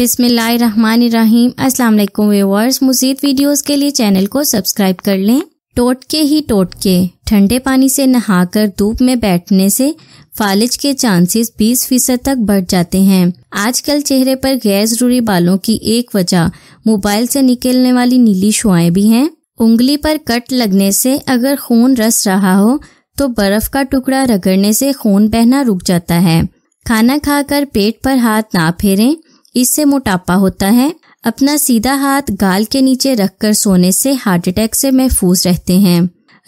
अस्सलाम वालेकुम व्यूअर्स मज़ीद वीडियोस के लिए चैनल को सब्सक्राइब कर लें टोटके ही टोटके ठंडे पानी से नहाकर धूप में बैठने से फालिज के चांसेस 20 फीसद तक बढ़ जाते हैं आजकल चेहरे पर गैर जरूरी बालों की एक वजह मोबाइल से निकलने वाली नीली शुआएं भी हैं उंगली पर कट लगने से अगर खून रस रहा हो तो बर्फ का टुकड़ा रगड़ने से खून बहना रुक जाता है खाना खाकर पेट पर हाथ ना फेरें इससे मोटापा होता है अपना सीधा हाथ गाल के नीचे रखकर सोने से हार्ट अटैक से महफूज रहते हैं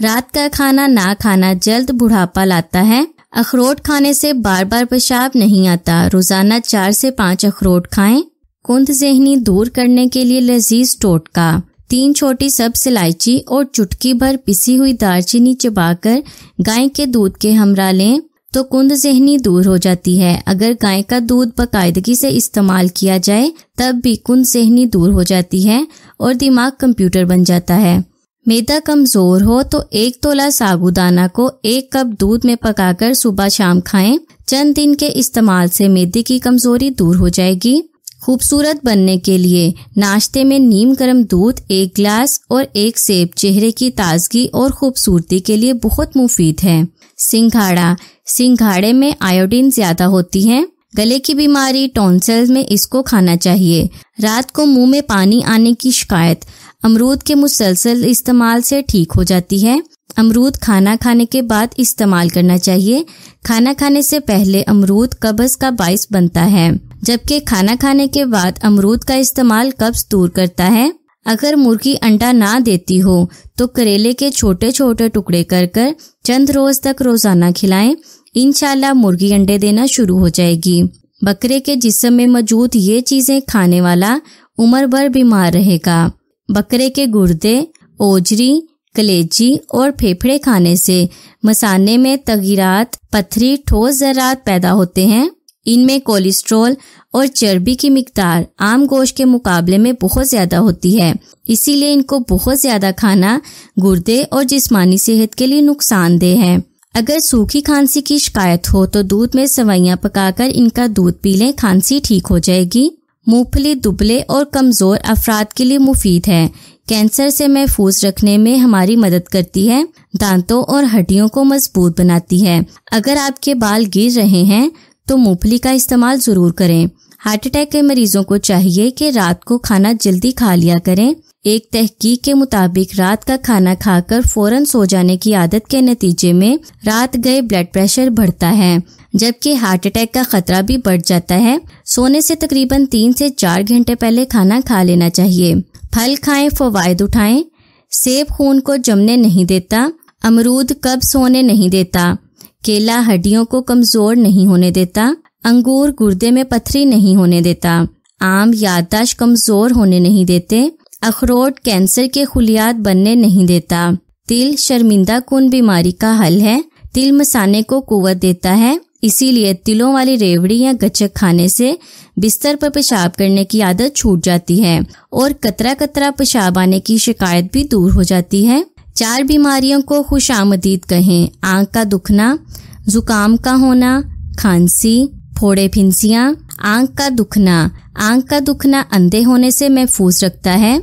रात का खाना ना खाना जल्द बुढ़ापा लाता है अखरोट खाने से बार बार पेशाब नहीं आता रोजाना चार से पाँच अखरोट खाएं कुंद जहनी दूर करने के लिए लजीज टोटका तीन छोटी सब्स इलायची और चुटकी भर पिसी हुई दालचीनी चबाकर गाय के दूध के हमरा लें तो कुंद जहनी दूर हो जाती है अगर गाय का दूध बाकायदगी से इस्तेमाल किया जाए तब भी कुंद जहनी दूर हो जाती है और दिमाग कंप्यूटर बन जाता है मैदा कमजोर हो तो एक तोला साबुदाना को एक कप दूध में पकाकर सुबह शाम खाएं। चंद दिन के इस्तेमाल से मैदे की कमजोरी दूर हो जाएगी खूबसूरत बनने के लिए नाश्ते में नीम गर्म दूध एक गिलास और एक सेब चेहरे की ताजगी और खूबसूरती के लिए बहुत मुफीद है सिंघाड़ा सिंघाड़े में आयोडीन ज्यादा होती है गले की बीमारी टॉन्सल में इसको खाना चाहिए रात को मुंह में पानी आने की शिकायत अमरूद के मुसलसल इस्तेमाल से ठीक हो जाती है अमरूद खाना खाने के बाद इस्तेमाल करना चाहिए खाना खाने से पहले अमरूद कब्ज का बाइस बनता है जबकि खाना खाने के बाद अमरूद का इस्तेमाल कब्ज दूर करता है अगर मुर्गी अंडा ना देती हो तो करेले के छोटे छोटे टुकड़े कर कर चंद रोज तक रोजाना खिलाएं इनशाला मुर्गी अंडे देना शुरू हो जाएगी बकरे के जिसम में मौजूद ये चीजें खाने वाला उम्र भर बीमार रहेगा बकरे के गुर्दे ओजरी कलेजी और फेफड़े खाने से मसाने में तगीरात पथरी ठोस जरात पैदा होते हैं इनमें कोलेस्ट्रॉल और चर्बी की मकदार आम गोश्त के मुकाबले में बहुत ज़्यादा होती है इसीलिए इनको बहुत ज़्यादा खाना गुर्दे और जिस्मानी सेहत के लिए नुकसानदेह है अगर सूखी खांसी की शिकायत हो तो दूध में सवैयाँ पकाकर इनका दूध पी लें खांसी ठीक हो जाएगी मूंगफली दुबले और कमज़ोर अफराद के लिए मुफीद है कैंसर से महफूज रखने में हमारी मदद करती है दांतों और हड्डियों को मजबूत बनाती है अगर आपके बाल गिर रहे हैं तो मूंगफली का इस्तेमाल ज़रूर करें हार्ट अटैक के मरीजों को चाहिए कि रात को खाना जल्दी खा लिया करें एक तहकीक के मुताबिक रात का खाना खाकर फौरन सो जाने की आदत के नतीजे में रात गए ब्लड प्रेशर बढ़ता है जबकि हार्ट अटैक का खतरा भी बढ़ जाता है सोने से तकरीबन तीन से चार घंटे पहले खाना खा लेना चाहिए फल खाएं फवायद उठाएं सेब खून को जमने नहीं देता अमरूद कब सोने नहीं देता केला हड्डियों को कमजोर नहीं होने देता अंगूर गुर्दे में पथरी नहीं होने देता आम याददाश्त कमजोर होने नहीं देते अखरोट कैंसर के खुलियात बनने नहीं देता तिल शर्मिंदा कुन बीमारी का हल है तिल मसाने को कुवत देता है इसीलिए तिलों वाली रेवड़ी या गचक खाने से बिस्तर पर पेशाब करने की आदत छूट जाती है और कतरा कतरा पेशाब आने की शिकायत भी दूर हो जाती है चार बीमारियों को खुश आमदीद कहें आँख का दुखना जुकाम का होना खांसी फोड़े फिंसियाँ आंख का दुखना आँख का दुखना अंधे होने से महफूज रखता है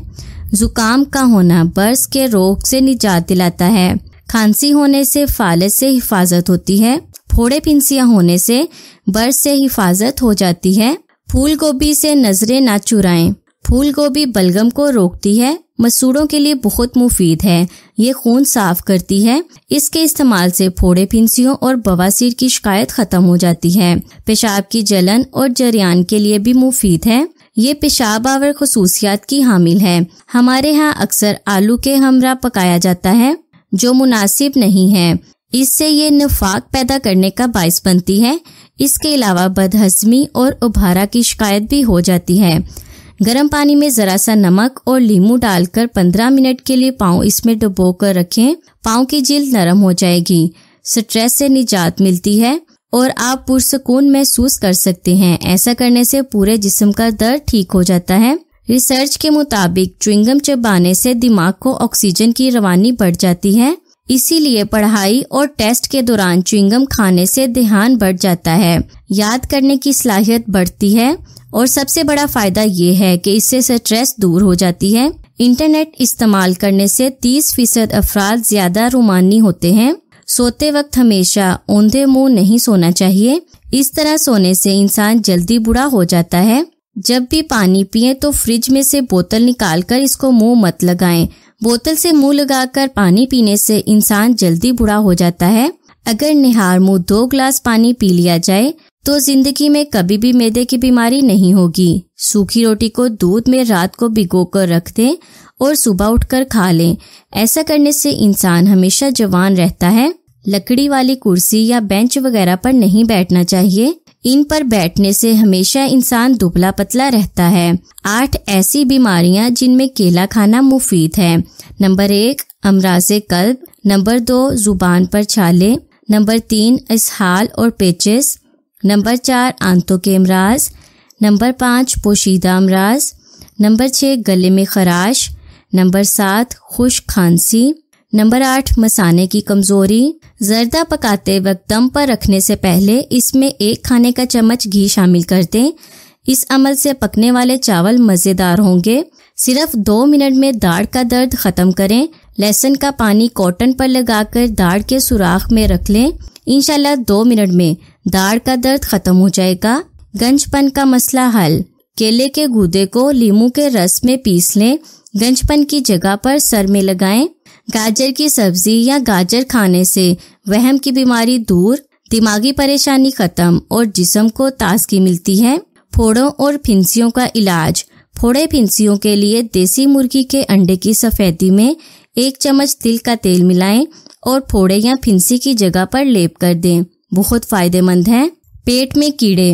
जुकाम का होना बर्स के रोग से निजात दिलाता है खांसी होने से फालज से हिफाजत होती है फोड़े फिंसियाँ होने से बर्स से हिफाजत हो जाती है फूल गोभी से नजरें ना चुराएं फूल गोभी बलगम को रोकती है मसूड़ों के लिए बहुत मुफीद है ये खून साफ करती है इसके इस्तेमाल से फोड़े फिंसियों और बवासीर की शिकायत खत्म हो जाती है पेशाब की जलन और जरियान के लिए भी मुफीद है ये पेशाब आवर खसूसियात की हामिल है हमारे यहाँ अक्सर आलू के हमरा पकाया जाता है जो मुनासिब नहीं है इससे ये नफाक पैदा करने का बायस बनती है इसके अलावा बदहजमी और उभारा की शिकायत भी हो जाती है गर्म पानी में जरा सा नमक और लीमू डालकर 15 मिनट के लिए पाँव इसमें डुबो कर रखे पाँव की जिल नरम हो जाएगी स्ट्रेस से निजात मिलती है और आप पुरसकून महसूस कर सकते हैं ऐसा करने से पूरे जिस्म का दर्द ठीक हो जाता है रिसर्च के मुताबिक च्विंगम चबाने से दिमाग को ऑक्सीजन की रवानी बढ़ जाती है इसीलिए पढ़ाई और टेस्ट के दौरान च्विंगम खाने से ध्यान बढ़ जाता है याद करने की सलाहियत बढ़ती है और सबसे बड़ा फायदा ये है कि इससे स्ट्रेस दूर हो जाती है इंटरनेट इस्तेमाल करने से 30 फीसद अफराद ज्यादा रूमानी होते हैं सोते वक्त हमेशा ओंधे मुंह नहीं सोना चाहिए इस तरह सोने से इंसान जल्दी बुरा हो जाता है जब भी पानी पिए तो फ्रिज में से बोतल निकाल कर इसको मुंह मत लगाएं। बोतल से मुंह लगाकर पानी पीने से इंसान जल्दी बुरा हो जाता है अगर निहार मुंह दो ग्लास पानी पी लिया जाए तो जिंदगी में कभी भी मैदे की बीमारी नहीं होगी सूखी रोटी को दूध में रात को भिगो कर रख दें और सुबह उठकर खा लें ऐसा करने से इंसान हमेशा जवान रहता है लकड़ी वाली कुर्सी या बेंच वगैरह पर नहीं बैठना चाहिए इन पर बैठने से हमेशा इंसान दुबला पतला रहता है आठ ऐसी बीमारियां जिनमें केला खाना मुफीद है नंबर एक अमराज कल्ब नंबर दो जुबान पर छाले नंबर तीन इसहाल और पेचेस नंबर चार आंतों के अमराज नंबर पाँच पोशीदा अमराज नंबर छः गले में खराश नंबर सात खुश खांसी नंबर आठ मसाने की कमजोरी जर्दा पकाते वक्त दम पर रखने से पहले इसमें एक खाने का चम्मच घी शामिल कर दें इस अमल से पकने वाले चावल मज़ेदार होंगे सिर्फ दो मिनट में दाढ़ का दर्द ख़त्म करें लहसुन का पानी कॉटन पर लगाकर दाढ़ के सुराख में रख लें इनशाला दो मिनट में दाढ़ का दर्द खत्म हो जाएगा गंजपन का मसला हल केले के गूदे को लीमू के रस में पीस लें गंजपन की जगह पर सर में लगाएं गाजर की सब्जी या गाजर खाने से वहम की बीमारी दूर दिमागी परेशानी खत्म और जिसम को ताजगी मिलती है फोड़ों और फिंसियों का इलाज फोड़े फिंसियों के लिए देसी मुर्गी के अंडे की सफेदी में एक चम्मच तिल का तेल मिलाएं और फोड़े या फिंसी की जगह पर लेप कर दें बहुत फ़ायदेमंद हैं पेट में कीड़े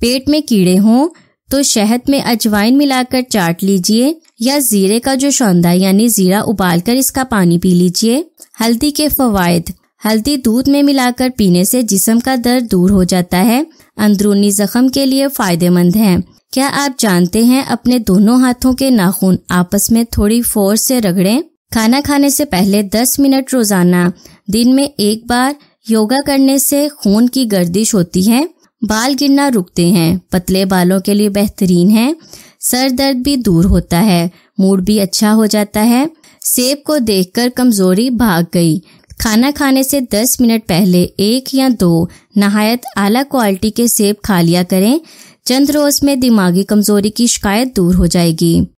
पेट में कीड़े हों तो शहद में अजवाइन मिलाकर चाट लीजिए या जीरे का जो शौंदा यानी जीरा उबालकर इसका पानी पी लीजिए हल्दी के फवायद हल्दी दूध में मिलाकर पीने से जिसम का दर्द दूर हो जाता है अंदरूनी जख्म के लिए फायदेमंद है क्या आप जानते हैं अपने दोनों हाथों के नाखून आपस में थोड़ी फोर्स से रगड़ें खाना खाने से पहले 10 मिनट रोजाना दिन में एक बार योगा करने से खून की गर्दिश होती है बाल गिरना रुकते हैं पतले बालों के लिए बेहतरीन है सर दर्द भी दूर होता है मूड भी अच्छा हो जाता है सेब को देखकर कमजोरी भाग गई खाना खाने से 10 मिनट पहले एक या दो नहायत आला क्वालिटी के सेब खा लिया करें चंद रोज में दिमागी कमजोरी की शिकायत दूर हो जाएगी